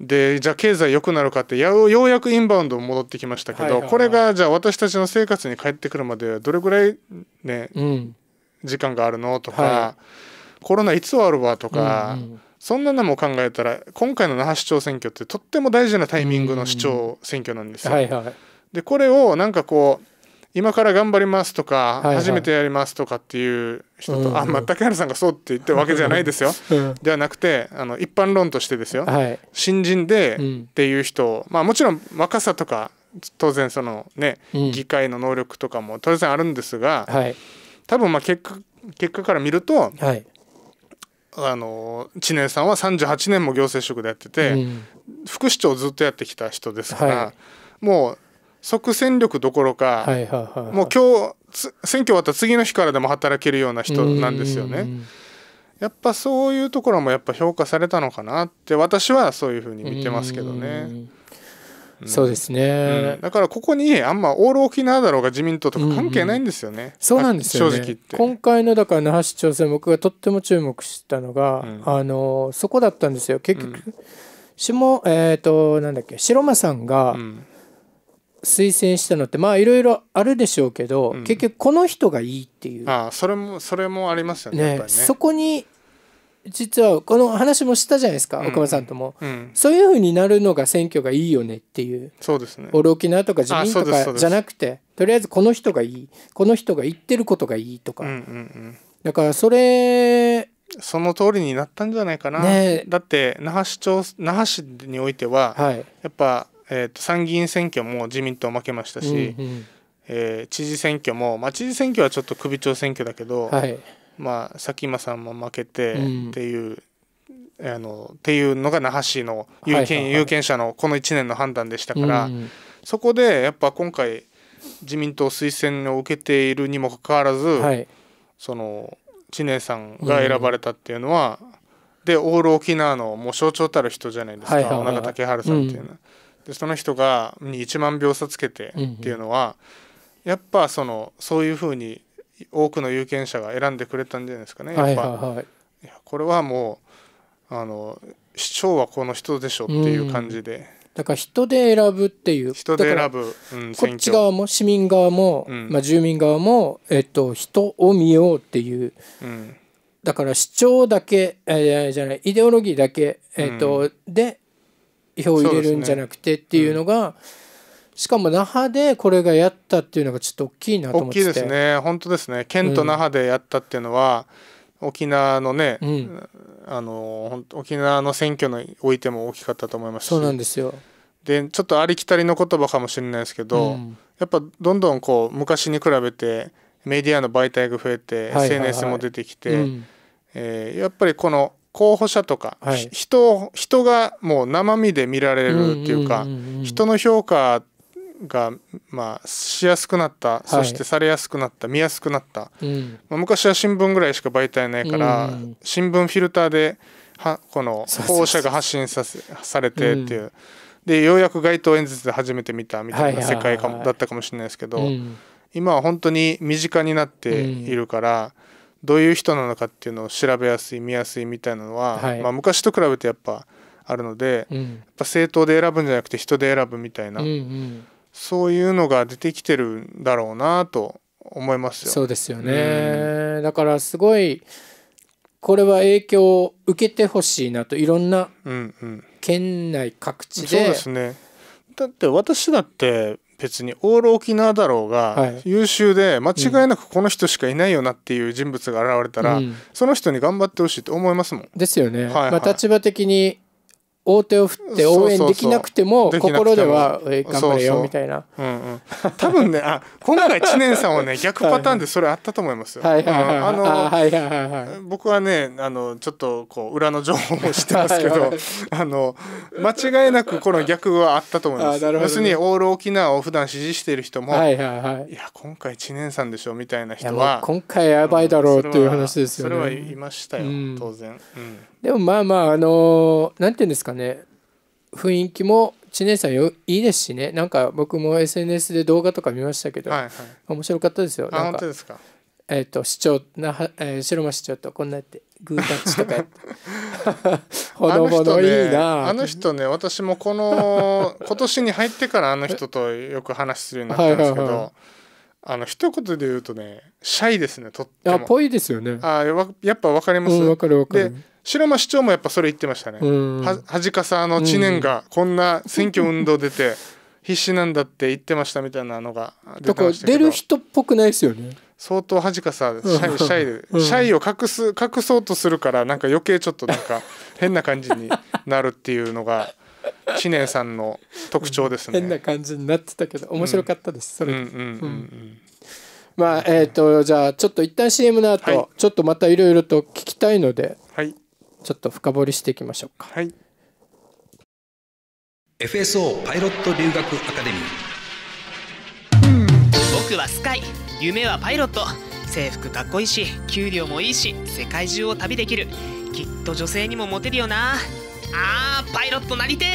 でじゃあ経済良くなるかってやようやくインバウンド戻ってきましたけど、これがじゃあ私たちの生活に帰ってくるまでどれぐらいね、うん、時間があるのとか、はい、コロナいつ終わるわとか、うんうん、そんなのも考えたら今回の那覇市長選挙ってとっても大事なタイミングの市長選挙なんですよ。うんはいはい、でこれをなんかこう今から頑張りますとか、はいはい、初めてやりますとかっていう人と、うんうん、あ、まあ、竹原さんがそうって言ってるわけじゃないですよ、うん、ではなくてあの一般論としてですよ、はい、新人でっていう人、まあ、もちろん若さとか当然そのね、うん、議会の能力とかも当然あるんですが、はい、多分まあ結果結果から見ると、はい、あの知念さんは38年も行政職でやってて、うん、副市長をずっとやってきた人ですから、はい、もう即戦力どころか、はいはいはい、もう今日選挙終わった次の日からでも働けるような人なんですよね。やっぱそういうところもやっぱ評価されたのかなって私はそういうふうに見てますけどね。そうですね、うん、だからここにあんまオール沖縄だろうが自民党とか関係ないんですよね、うんうん、そうなんですよ、ね、正直って今回のだから那覇市長選僕がとっても注目したのが、うん、あのそこだったんですよ結局、下えっ、ー、となんだっけ白間さんが、推薦したのってまあいろいろあるでしょうけど、うん、結局この人がいいっていうあそれもそれもありますよね、ねね、そこに実はこの話もしたじゃないですか、うん、岡村さんとも、うん、そういうふうになるのが選挙がいいよねっていうそうですねオロ沖縄とか自民とかじゃなくてとりあえずこの人がいいこの人が言ってることがいいとか、うんうんうん、だからそれその通りになったんじゃないかな、ね、だって那覇市長那覇市においては、はい、やっぱ、えーと、と参議院選挙も自民党負けましたし、うんうん、えー、知事選挙も、まあ、知事選挙はちょっと首長選挙だけど、はい、まあ、佐喜眞さんも負けてっていう、うん、あのっていうのが那覇市の有権,、有権者のこの1年の判断でしたから、うん、そこでやっぱ今回自民党推薦を受けているにもかかわらず、はい、その知念さんが選ばれたっていうのは、うん、でオール沖縄のもう象徴たる人じゃないですか、はいは竹春さんっていうのは。でその人がに1万票差つけてっていうのは、やっぱそのそういうふうに多くの有権者が選んでくれたんじゃないですかねやっぱ、はいはい、いこれはもうあの市長はこの人でしょっていう感じで、うん、だから人で選ぶっていう人で選ぶ、うん、こっち側も市民側も、うん、まあ、住民側も、えっと、人を見ようっていう、だから市長だけ、えー、じゃないイデオロギーだけ、えっとで票を入れるんじゃなくてっていうのが、しかも那覇でこれがやったっていうのがちょっと大きいなと思って大きいですね本当ですね県と那覇でやったっていうのは、うん、沖縄のね、うん、あの沖縄の選挙においても大きかったと思いますしそうなんですよでちょっとありきたりの言葉かもしれないですけど、うん、やっぱどんどんこう昔に比べてメディアの媒体が増えて、はいはいはい、SNS も出てきて、うん、えー、やっぱりこの候補者とか、はい、人人がもう生身で見られるっていうか、うんうんうんうん、人の評価が、まあ、しやすくなった、はい、そしてされやすくなった見やすくなった、うん、まあ、昔は新聞ぐらいしか媒体ないから、うん、新聞フィルターではこの放射が発信させされてっていう、うん、でようやく街頭演説で初めて見たみたいな世界かも、はいはい、だったかもしれないですけど、今は本当に身近になっているから。どういう人なのかっていうのを調べやすい見やすいみたいなのは、はい、まあ、昔と比べてやっぱあるので、うん、やっぱ政党で選ぶんじゃなくて人で選ぶみたいな、うんうん、そういうのが出てきてるんだろうなと思いますよ。そうですよね、うん、だからすごいこれは影響を受けてほしいなといろんな県内各地で、うんうん、そうですねだって私だって別にオール沖縄だろうが、優秀で間違いなくこの人しかいないよなっていう人物が現れたら、うん、その人に頑張ってほしいと思いますもん。ですよね。はいはい、まあ、立場的に大手を振って応援できなくても心では頑張れよみたいな多分ねあ今回知念さんはね逆パターンでそれあったと思いますよ僕はねあのちょっとこう裏の情報も知ってますけどあの間違いなくこの逆はあったと思いますね、要するにオール沖縄を普段支持している人も、いや今回知念さんでしょみたいな人は今回やばいだろうっていう話ですよね、それはいましたよ、うん、当然、うんでもまあまああの何、ー、て言うんですかね雰囲気も知念さんよいいですしねなんか僕も SNS で動画とか見ましたけど、はいはい、面白かったですよなんかえっ、ー、と市長な、えー、白間市長とこんなやってグータッチとかやって ほのぼのいいなあの人ね、ね、私もこの 今年に入ってからあの人とよく話するようになったんですけど、はいはいはいあの一言で言うとねシャイですねとってもあぽいですよねあややっぱ分かります、うん、分かる分かる白間市長もやっぱそれ言ってましたね。はじかさの知念がこんな選挙運動出て 必死なんだって言ってましたみたいなのが出てましたけど。出る人っぽくないですよね。相当恥かさシャイシャイで、うん、シャイを隠す隠そうとするからなんか余計ちょっとなんか 変な感じになるっていうのが知念さんの特徴ですね、変な感じになってたけど面白かったです、うん、それまあえっ、ー、とじゃあちょっと一旦 CM の後、はい、ちょっとまたいろいろと聞きたいので、はい、ちょっと深掘りしていきましょうか。はい FSO パイロット留学アカデミー僕はスカイ夢はパイロット制服かっこいいし給料もいいし世界中を旅できるきっと女性にもモテるよなあーパイロットなりて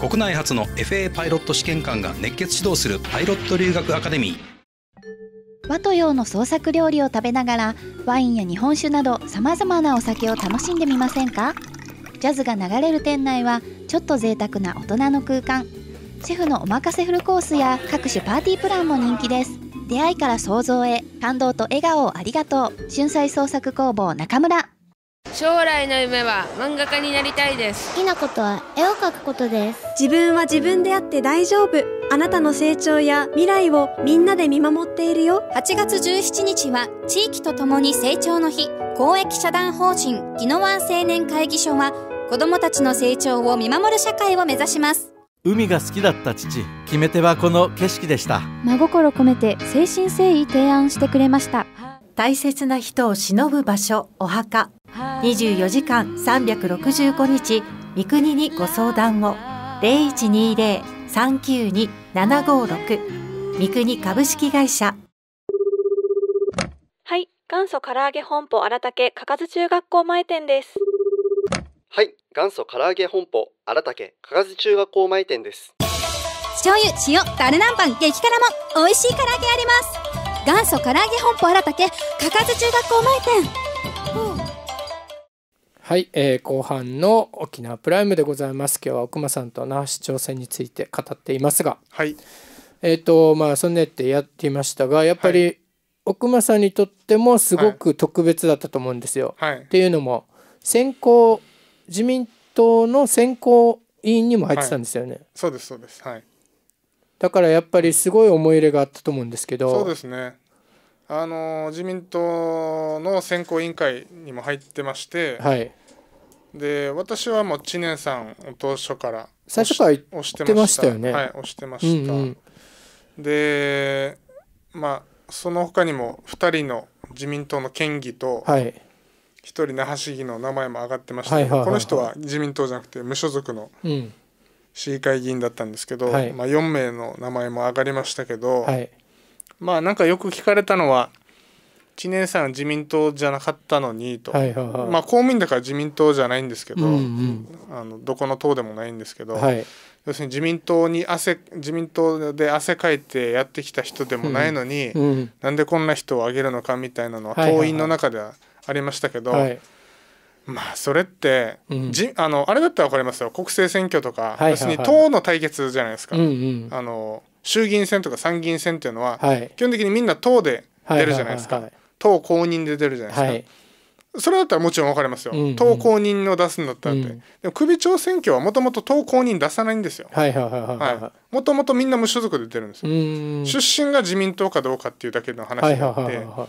国内初の FA パイロット試験官が熱血指導するパイロット留学アカデミー和と洋の創作料理を食べながらワインや日本酒などさまざまなお酒を楽しんでみませんかジャズが流れる店内はちょっと贅沢な大人の空間シェフのおまかせフルコースや各種パーティープランも人気です出会いから想像へ感動と笑顔をありがとう春菜創作工房中村将来の夢は漫画家になりたいです好きなことは絵を描くことです自分は自分であって大丈夫あなたの成長や未来をみんなで見守っているよ8月17日は地域とともに成長の日公益社団法人宜野湾青年会議所は子どもたちの成長を見守る社会を目指します海が好きだった父決め手はこの景色でした真心込めて誠心誠意提案してくれました大切な人を偲ぶ場所お墓24時間365日三国にご相談を0120-392-756三国株式会社はい元祖唐揚げ本舗荒竹かかず中学校前店ですはい元祖唐揚げ本舗荒竹かかず中学校前店です醤油塩ダルナンパン激辛も美味しい唐揚げあります元祖唐揚げ本舗荒竹かかず中学校前店はい、えー、後半の沖縄プライムでございます。今日は奥間さんと那覇市長選について語っていますが、はい、えっ、とまあそんねってやっていましたが、やっぱり、奥間さんにとってもすごく特別だったと思うんですよ。はい、っていうのも選考自民党の選考委員にも入ってたんですよね。そうですそうです。はい。だからやっぱりすごい思い入れがあったと思うんですけど。そうですね。あの自民党の選考委員会にも入ってまして、はい、で私はもう知念さんを当初から最初から押してましたよねはい押してました、うんうん、でまあその他にも2人の自民党の県議と、1人那覇市議の名前も上がってました、はいはい、この人は自民党じゃなくて無所属の市議会議員だったんですけど、うん、まあ、4名の名前も上がりましたけど、はいまあなんかよく聞かれたのは知念さん自民党じゃなかったのにと、はいはいはい、まあ公務員だから自民党じゃないんですけど、うんうん、あのどこの党でもないんですけど、はい、要するに自民党に汗自民党で汗かいてやってきた人でもないのに、うんうん、なんでこんな人を挙げるのかみたいなのは党員の中ではありましたけど。はいはいはいまあそれって、うん、じあのあれだったら分かりますよ国政選挙とか、はいはいはい、要するに党の対決じゃないですか、うんうん、あの衆議院選とか参議院選っていうのは、はい、基本的にみんな党で出るじゃないですか、はいはいはいはい、党公認で出るじゃないですか、はい、それだったらもちろん分かりますよ、うんうん、党公認を出すんだったらって、うん、でも首長選挙はもともと党公認出さないんですよもともとみんな無所属で出るんですよ出身が自民党かどうかっていうだけの話ではいは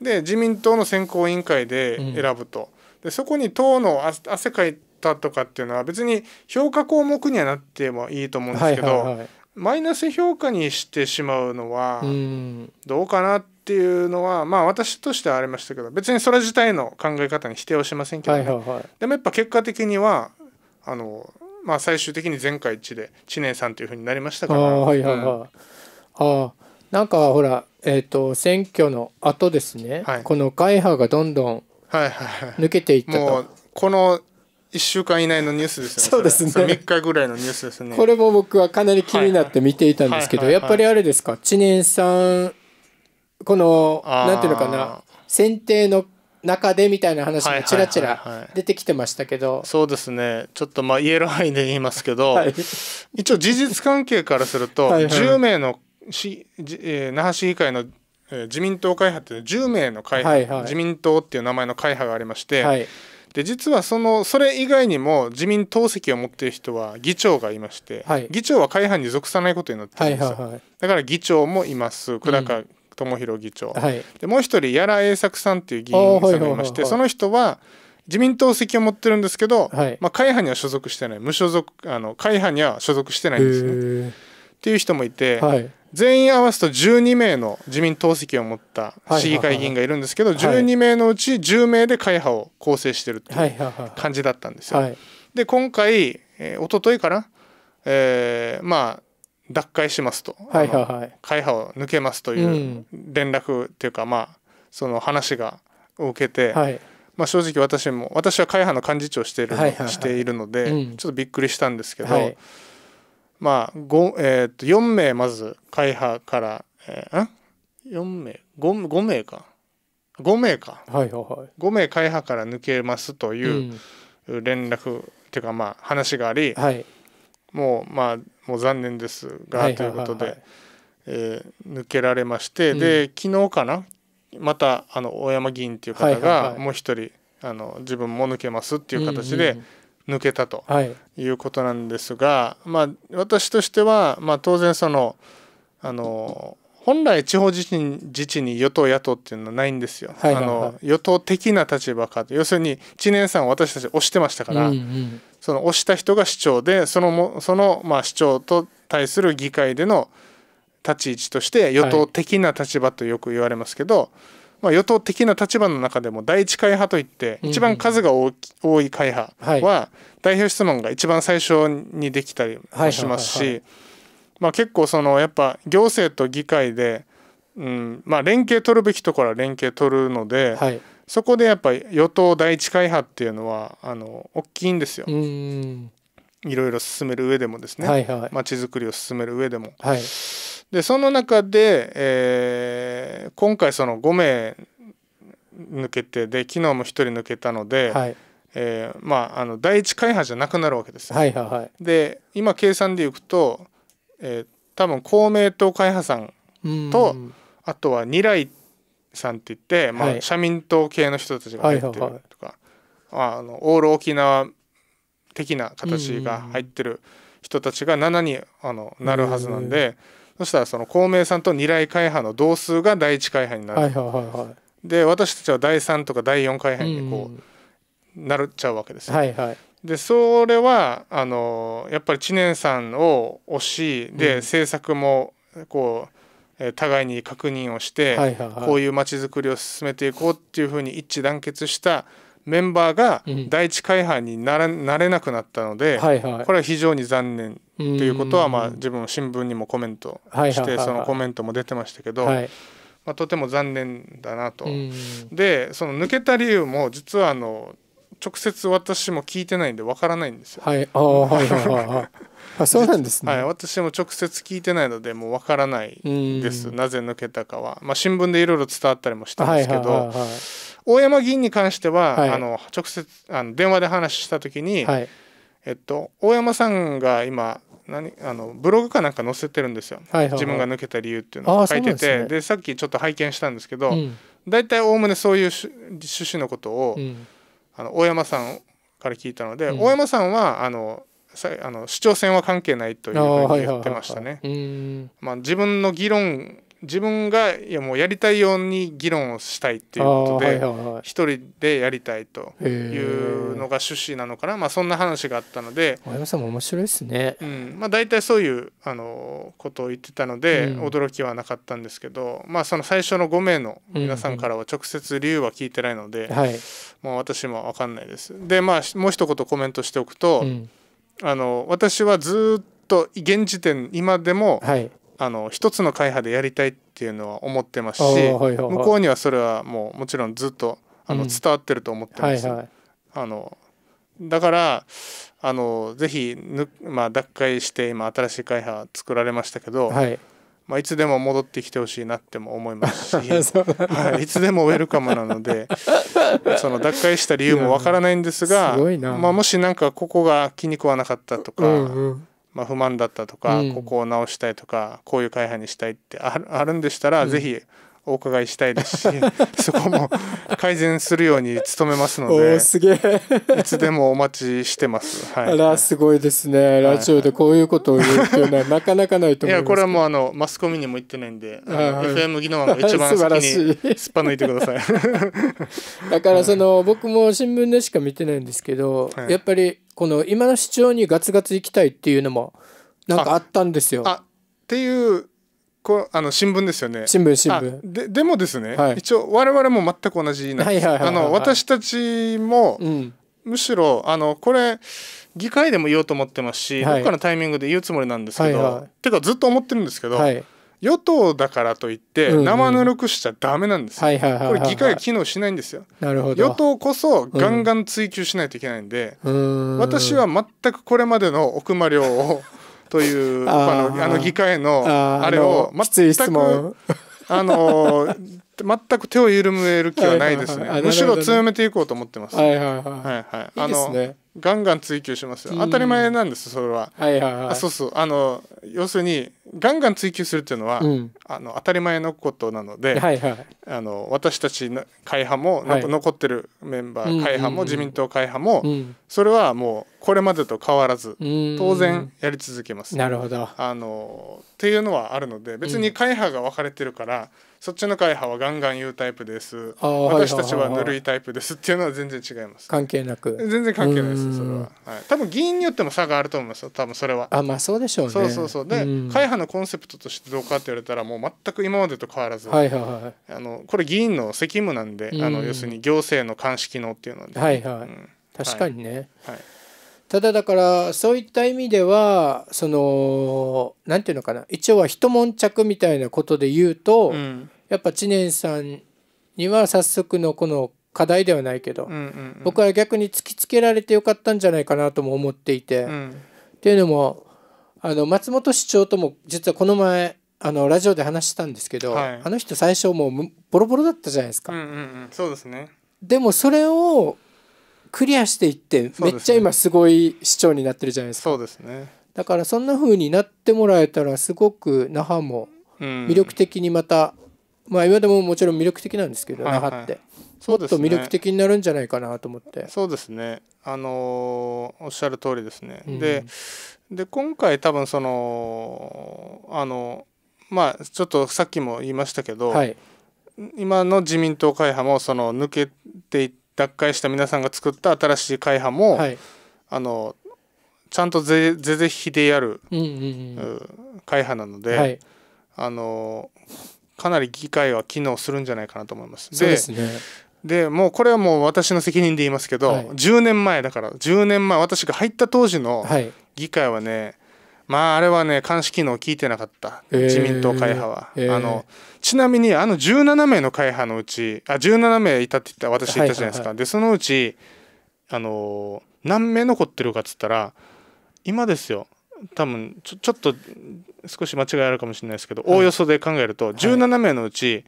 い、で自民党の選考委員会で選ぶと、うん、でそこに党の汗かいたとかっていうのは別に評価項目にはなってもいいと思うんですけど、はいはいはいマイナス評価にしてしまうのはどうかなっていうのはまあ私としてはありましたけど別にそれ自体の考え方に否定はしませんけど、ねはいはいはい、でもやっぱ結果的にはあの、まあ、最終的に全会一致で知念さんというふうになりましたから。あ、はいはいはいうん、あなんかほら、えーと、選挙の後ですね、はい、この会派がどんどん抜けていったと。はいはいはいこの1週間以内のニュースですよね。そうですね。3日ぐらいのニュースですね。これも僕はかなり気になって見ていたんですけど、やっぱりあれですか、知念さん、この、なんていうのかな、選定の中でみたいな話がちらちら出てきてましたけど、そうですねちょっとまあ言える範囲で言いますけど、はい、一応事実関係からするとは、はい、10名のし、えー、那覇市議会の、えー、自民党会派という10名の会派、はいはい、自民党っていう名前の会派がありまして、はいで実はそのそれ以外にも自民党籍を持っている人は議長がいまして、はい、議長は会派に属さないことになってるんですよ、はいはいはい、だから議長もいます久高智弘議長、うんはい、でもう一人屋良栄作さんっていう議員さんがいまして、その人は自民党籍を持ってるんですけど、まあ、会派には所属してない無所属あの会派には所属してないんですねっていう人もいて、全員合わすと12名の自民党籍を持った市議会議員がいるんですけど、12名のうち10名で会派を構成してるっていう感じだったんですよ。で今回、えー、一昨日かな、えー、まあ脱会しますと、はいはいはい、会派を抜けますという連絡っていうか、まあその話が受けて、はい、まあ、正直私も私は会派の幹事長している、はいはいはい、しているので、うん、ちょっとびっくりしたんですけど、はい、まあ、えー、と4名まず会派から、えー、4名 5, 5名か5名か、はいはい、5名会派から抜けますという連絡、うん、っていうかまあ話があり、はい、もうまあもう残念ですが、ということで、えー、抜けられまして、うん、で昨日かなまたあの大山議員っていう方がもう一人、あの自分も抜けますっていう形で。うん抜けたということなんですが、まあ、私としては、まあ、当然そのあの本来地方自治自治に与党野党っていうのはないんですよ、はいはいはい、あの与党的な立場かと要するに知念さんを私たち推してましたから、うんうん、その推した人が市長でそのもそのまあ市長と対する議会での立ち位置として与党的な立場とよく言われますけど、はいまあ、与党的な立場の中でも第一会派といって一番数が多い会派は代表質問が一番最初にできたりもしますし結構そのやっぱ行政と議会で、うんまあ、連携取るべきところは連携取るので、はい、そこでやっぱ与党第一会派っていうのはあの大きいんですよ。いろいろ進める上でもですね、まち、はい、町づくりを進める上でも。はいでその中で、えー、今回その5名抜けてで昨日も1人抜けたので、はい、えー、まあ、あの第一会派じゃなくなるわけです、はいはいはい、で今計算でいくと、えー、多分公明党会派さんとあとは二来さんっていって、まあ、はい、社民党系の人たちが入ってるとか、はいはいはい、あのオール沖縄的な形が入ってる人たちが7にあのなるはずなんで。うんそしたらその公明さんと二来会派の同数が第一会派になる、はいはいはいはい、で私たちは第三とか第四会派にこう、なっちゃうわけですよ、はいはい、でそれはあのやっぱり知念さんを推しで、うん、政策もこう互いに確認をして、はいはいはい、こういう街づくりを進めていこうっていうふうに一致団結したメンバーが第一会派にならなれなくなったので、はいはい、これは非常に残念ということは、まあ、自分の新聞にもコメントして、そのコメントも出てましたけど、はい、まあ、とても残念だなと。でその抜けた理由も実はあの直接私も聞いてないんでわからないんですよ。はい、あはいはいはい、は い、あそうなんですね。はい、私も直接聞いてないのでもうわからないです。なぜ抜けたかは、まあ新聞でいろいろ伝わったりもしたんですけど、はいはいはいはい大山議員に関しては、はい、あの直接あの電話で話した時に、はい、えっと、大山さんが今何あのブログかなんか載せてるんですよ、はいはいはい、自分が抜けた理由っていうのを書いててで、ね,、さっきちょっと拝見したんですけど、大体おおむねそういう趣旨のことを、うん、あの大山さんから聞いたので、うん、大山さんはあのあの市長選は関係ないというふうに言ってましたね。自分の議論自分がいやもうやりたいように議論をしたいっていうことで一、人でやりたいというのが趣旨なのかな、まあ、そんな話があったので親山さんも面白いですね、うんまあ、大体そういうあのことを言ってたので、驚きはなかったんですけど、まあ、その最初の5名の皆さんからは直接理由は聞いてないので、はいもう私も分かんないです。でまあもう一言コメントしておくと、あの私はずっと現時点今でもあの一つの会派でやりたいっていうのは思ってますし、はいはい、向こうにはそれはもうもちろんずっとあの伝わってると思ってます。はいはい、あのだからあのぜひぬ、まあ、脱会して今新しい会派作られましたけど、はいまあ、いつでも戻ってきてほしいなっても思いますし、はい、いつでもウェルカムなので その脱会した理由もわからないんですが、まあ、もし何かここが気に食わなかったとか。うんうんまあ、不満だったとか、うん、ここを直したいとかこういう会派にしたいってあるんでしたら、うん、ぜひお伺いしたいですし そこも改善するように努めますのですげえいつでもお待ちしてます、はい、あらすごいですね、ラジオでこういうことを言うっていうのはなかなかないと思いますいやこれはもうあのマスコミにも言ってないんで、はい、FM 技能が一番先にすっぱ抜いてくださいだからその、僕も新聞でしか見てないんですけど、はい、やっぱりこの今の市長にガツガツ行きたいっていうのもなんかあったんですよ。あっていうこあの新聞ですよね新聞新聞ででもですね、はい、一応我々も全く同じなんです私たちも、うん、むしろあのこれ議会でも言おうと思ってますし、はい、どっかのタイミングで言うつもりなんですけど、はいはい、てかずっと思ってるんですけど、はい与党だからといって生ぬるくしちゃダメなんですよ。これ議会が機能しないんですよ。なるほど与党こそガンガン追求しないといけないんで、うん、私は全くこれまでの奥間量をという あのあの議会のあれを全くあの 全く手を緩める気はないですね。むしろ強めていこうと思ってます。はいはいはい。はいはい。あの、ね、ガンガン追求しますよ当たり前なんですそれは,、はいはいはい、あそうそうあの要するにガンガン追求するっていうのは、うん、あの当たり前のことなので、はいはい、あの私たちの会派も、はい、残ってるメンバー会派も、自民党会派も、うん、それはもうこれまでと変わらず、当然やり続けます、ね、なるほどあのっていうのはあるので別に会派が分かれてるから、そっちの会派はガンガン言うタイプです私たちはぬるいタイプですっていうのは全然違います関係なく全然関係ないですそれは、はい、多分議員によっても差があると思います多分それはあまあそうでしょうねそうそうそうで会派のコンセプトとしてどうかって言われたらもう全く今までと変わらず、はいはいはい、あのこれ議員の責務なんであの要するに行政の監視機能っていうので、はいはい、確かにね、はいただだからそういった意味ではその何て言うのかな一応は一悶着みたいなことで言うと、うん、やっぱ知念さんには早速のこの課題ではないけど、うんうんうん、僕は逆に突きつけられてよかったんじゃないかなとも思っていて、うん、っていうのもあの松本市長とも実はこの前あのラジオで話したんですけど、はい、あの人最初もうボロボロだったじゃないですか。うんうんうん、そうですねでもそれをクリアしていってめっちゃ今すごい市長になってるじゃないですかそうですねだからそんな風になってもらえたらすごく那覇も魅力的にまた、うん、まあ今でももちろん魅力的なんですけど、はいはい、那覇って。もっと魅力的になるんじゃないかなと思ってそうですねあのー、おっしゃる通りですね、うん、でで今回多分そのあのまあちょっとさっきも言いましたけど、はい、今の自民党会派もその抜けていって脱会した皆さんが作った新しい会派も、はい、あのちゃんと是々非でやる、うんうん、会派なので、はい、あのかなり議会は機能するんじゃないかなと思います。で、ね、もうこれはもう私の責任で言いますけど、はい、10年前だから10年前私が入った当時の議会はね、まああれはね監視機能を聞いてなかった、えー、自民党会派は。えー、あの、ちなみにあの17名の会派のうちあ17名いたって言った私言ったじゃないですか、でそのうちあの何名残ってるかっつったら今ですよ多分ちょちょっと少し間違いあるかもしれないですけど、おおよそで考えると17名のうち、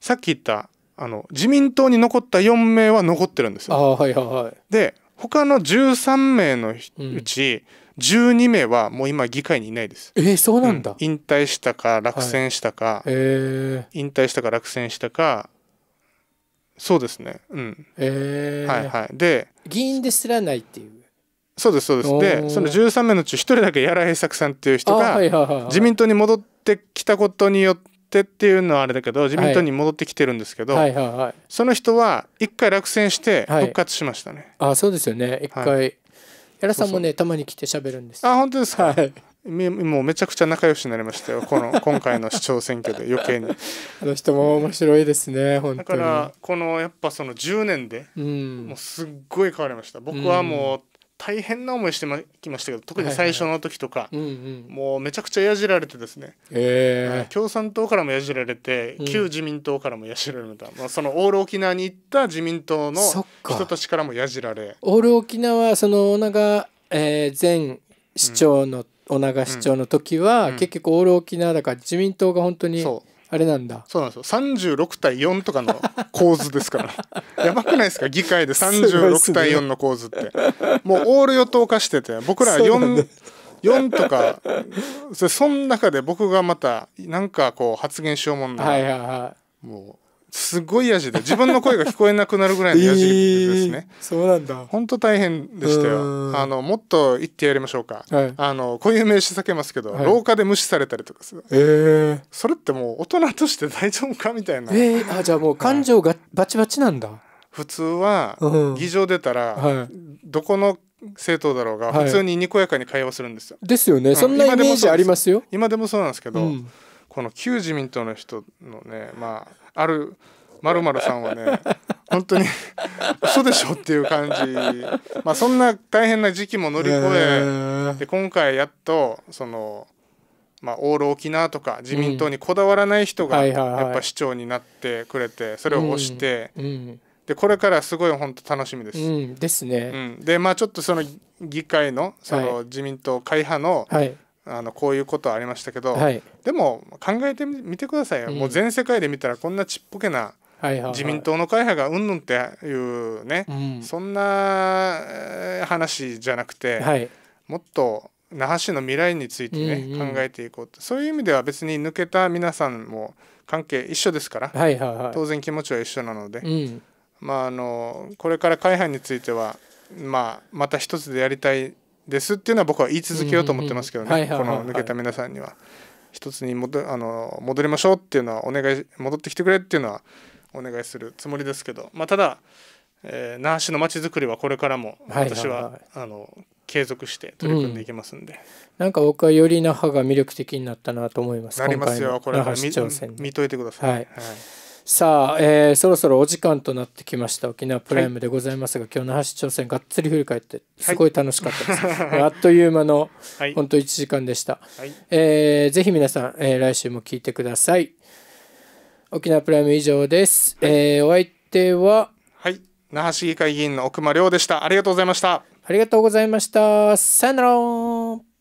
さっき言ったあの自民党に残った4名は残ってるんですよ。はいはいはい、で他の13名のうち、うん12名はもう今議会にいないですえー、そうなんだ、うん、引退したか落選したか、はいえー、引退したか落選したかそうですねうんえー、はいはいで議員ですらないっていうそうですそうですでその13名のうち1人だけ柳良平作さんっていう人が自民党に戻ってきたことによってっていうのはあれだけど自民党に戻ってきてるんですけど、その人は一回落選して復活しましたね、はい、あそうですよね一回、はい、やらさんもねたまに来て喋るんですあ本当ですか、はいもうめちゃくちゃ仲良しになりましたよこの 今回の市長選挙で余計にあの人も面白いですね本当にだからこのやっぱその10年で、うん、もうすっごい変わりました僕はもう大変な思いしてきましたけど特に最初の時とか、もうめちゃくちゃやじられてですね、えー、共産党からもやじられて、旧自民党からもやじられた、まあ、そのオール沖縄に行った自民党の人たちからもやじられオール沖縄その女長、えー、前市長の、うん、市長の時は、うん、結局オール沖縄だから自民党が本当にそうあれなんだそうなんですよ36対4とかの構図ですから やばくないですか議会で36対4の構図って、ね、もうオール与党化してて僕ら 4, 4とかそその中で僕がまたなんかこう発言しようもんな、はいはいはい、もすごい味で自分の声が聞こえなくなるぐらいの味 ですね、えー、そうなんだ本当大変でしたよあのもっと言ってやりましょうか、はい、あのこういう名詞避けますけど、はい、廊下で無視されたりとかする、えー、それってもう大人として大丈夫かみたいな、えー、あじゃあもう感情がバチバチなんだ、普通は議場出たら、どこの政党だろうが普通ににこやかに会話するんですよ、ですよね、うん、そんなイメージありますよ今でもそうなんですけど、うんこの旧自民党の人のねまああるまるまるさんはね本当に嘘でしょっていう感じ、まあ、そんな大変な時期も乗り越えで今回やっとその、まあ、オール沖縄とか自民党にこだわらない人がやっぱ市長になってくれてそれを推して、でこれからすごい本当楽しみです。うん、ですね。うん、でまあちょっとその議会のその自民党会派の、はい、はいあのこういうことありましたけど、はい、でも考えてみてくださいよ、うん、もう全世界で見たらこんなちっぽけな自民党の会派がうんぬんっていうね、うん、そんな話じゃなくて、はい、もっと那覇市の未来についてね、うんうん、考えていこうとそういう意味では別に抜けた皆さんも関係一緒ですから、はいはいはい、当然気持ちは一緒なので、うん、まああのこれから会派については、まあ、また一つでやりたいですっていうのは僕は言い続けようと思ってますけどねこの抜けた皆さんには一つに戻あの戻りましょうっていうのはお願い戻ってきてくれっていうのはお願いするつもりですけど、まあ、ただ、えー、那覇市のまちづくりはこれからも私は,、あの継続して取り組んでいきますんで、うん、なんか僕はより那覇が魅力的になったなと思いますなりますよこれ見見といてください、はい、はいさあ、えー、そろそろお時間となってきました沖縄プライムでございますが、はい、今日那覇市挑戦がっつり振り返ってすごい楽しかったです、はい、あっという間の、はい、ほ1時間でした、はい、えー、ぜひ皆さん、えー、来週も聞いてください沖縄プライム以上です、はい、えー、お相手ははい那覇市議会議員の奥間亮でしたありがとうございましたありがとうございましたさよなら